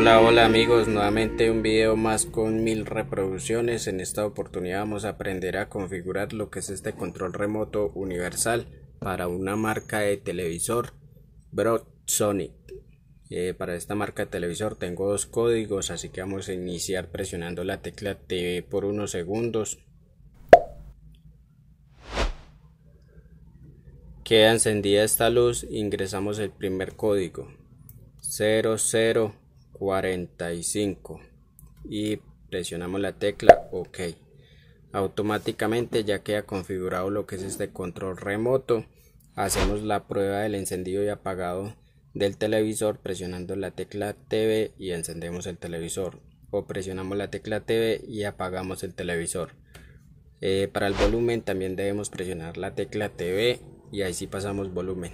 Hola, hola amigos, nuevamente un video más con mil reproducciones. En esta oportunidad vamos a aprender a configurar lo que es este control remoto universal para una marca de televisor Broadsonic. Eh, para esta marca de televisor tengo dos códigos, así que vamos a iniciar presionando la tecla TV por unos segundos. Queda encendida esta luz, ingresamos el primer código 00 45 y presionamos la tecla OK. Automáticamente ya queda configurado lo que es este control remoto. Hacemos la prueba del encendido y apagado del televisor presionando la tecla TV y encendemos el televisor o presionamos la tecla TV y apagamos el televisor. Eh, para el volumen también debemos presionar la tecla TV y ahí sí pasamos volumen.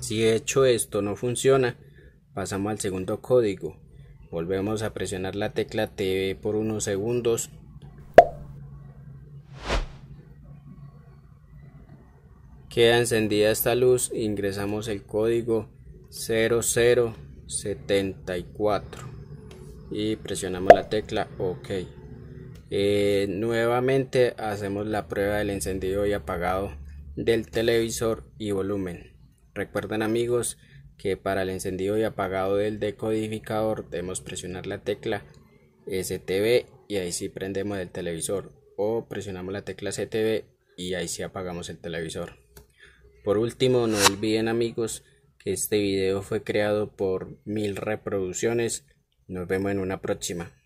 Si hecho esto no funciona, Pasamos al segundo código. Volvemos a presionar la tecla TV por unos segundos. Queda encendida esta luz. Ingresamos el código 0074 y presionamos la tecla OK. Eh, nuevamente hacemos la prueba del encendido y apagado del televisor y volumen. Recuerden amigos que para el encendido y apagado del decodificador debemos presionar la tecla STB y ahí sí prendemos el televisor o presionamos la tecla STB y ahí sí apagamos el televisor. Por último, no olviden amigos que este video fue creado por mil reproducciones. Nos vemos en una próxima.